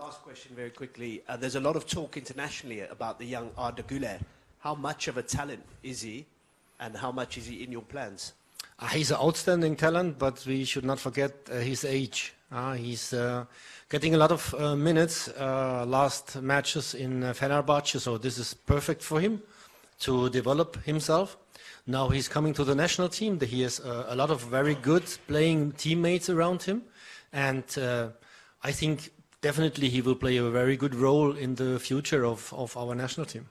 last question very quickly. Uh, there's a lot of talk internationally about the young Arda Güler. How much of a talent is he, and how much is he in your plans? Uh, he's an outstanding talent, but we should not forget uh, his age. Uh, he's uh, getting a lot of uh, minutes, last matches in Fenerbahce, so this is perfect for him to develop himself. Now he's coming to the national team. He has a lot of very good playing teammates around him, and I think definitely he will play a very good role in the future of, of our national team.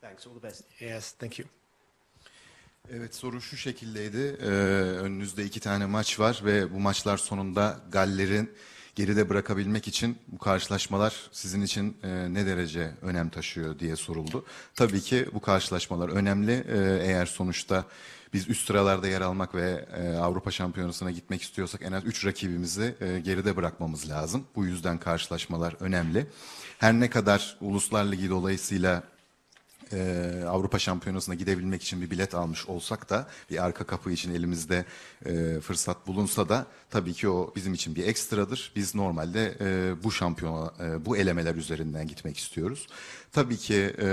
Thanks, all the best. Yes, thank you. Evet soru şu şekildeydi. Ee, önünüzde iki tane maç var ve bu maçlar sonunda Galler'in geride bırakabilmek için bu karşılaşmalar sizin için e, ne derece önem taşıyor diye soruldu. Tabii ki bu karşılaşmalar önemli. E, eğer sonuçta biz üst sıralarda yer almak ve e, Avrupa Şampiyonası'na gitmek istiyorsak en az 3 rakibimizi e, geride bırakmamız lazım. Bu yüzden karşılaşmalar önemli. Her ne kadar Uluslar Ligi dolayısıyla e, Avrupa Şampiyonası'na gidebilmek için bir bilet almış olsak da bir arka kapı için elimizde e, fırsat bulunsa da tabii ki o bizim için bir ekstradır. Biz normalde e, bu şampiyona, e, bu elemeler üzerinden gitmek istiyoruz. Tabii ki e,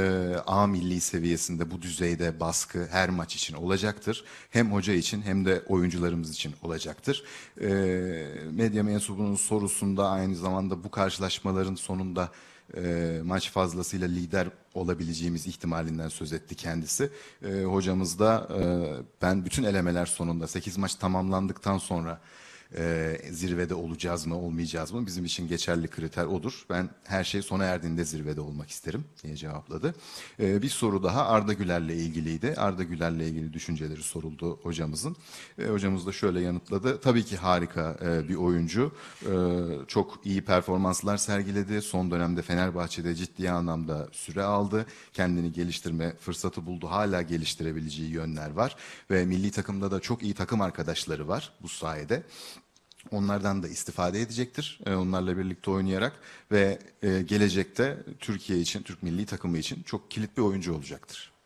A milli seviyesinde bu düzeyde baskı her maç için olacaktır. Hem hoca için hem de oyuncularımız için olacaktır. E, medya mensubunun sorusunda aynı zamanda bu karşılaşmaların sonunda e, maç fazlasıyla lider olabileceğimiz ihtimalinden söz etti kendisi. E, hocamız da e, ben bütün elemeler sonunda 8 maç tamamlandıktan sonra e, zirvede olacağız mı olmayacağız mı bizim için geçerli kriter odur. Ben her şey sona erdiğinde zirvede olmak isterim diye cevapladı. E, bir soru daha Arda Güler'le ilgiliydi. Arda Güler'le ilgili düşünceleri soruldu hocamızın. E, hocamız da şöyle yanıtladı. Tabii ki harika e, bir oyuncu. E, çok iyi performanslar sergiledi. Son dönemde Fenerbahçe'de ciddi anlamda süre aldı. Kendini geliştirme fırsatı buldu. Hala geliştirebileceği yönler var. Ve milli takımda da çok iyi takım arkadaşları var bu sayede. Onlardan da istifade edecektir. E, onlarla birlikte oynayarak ve e, gelecekte Türkiye için, Türk milli takımı için çok kilit bir oyuncu olacaktır.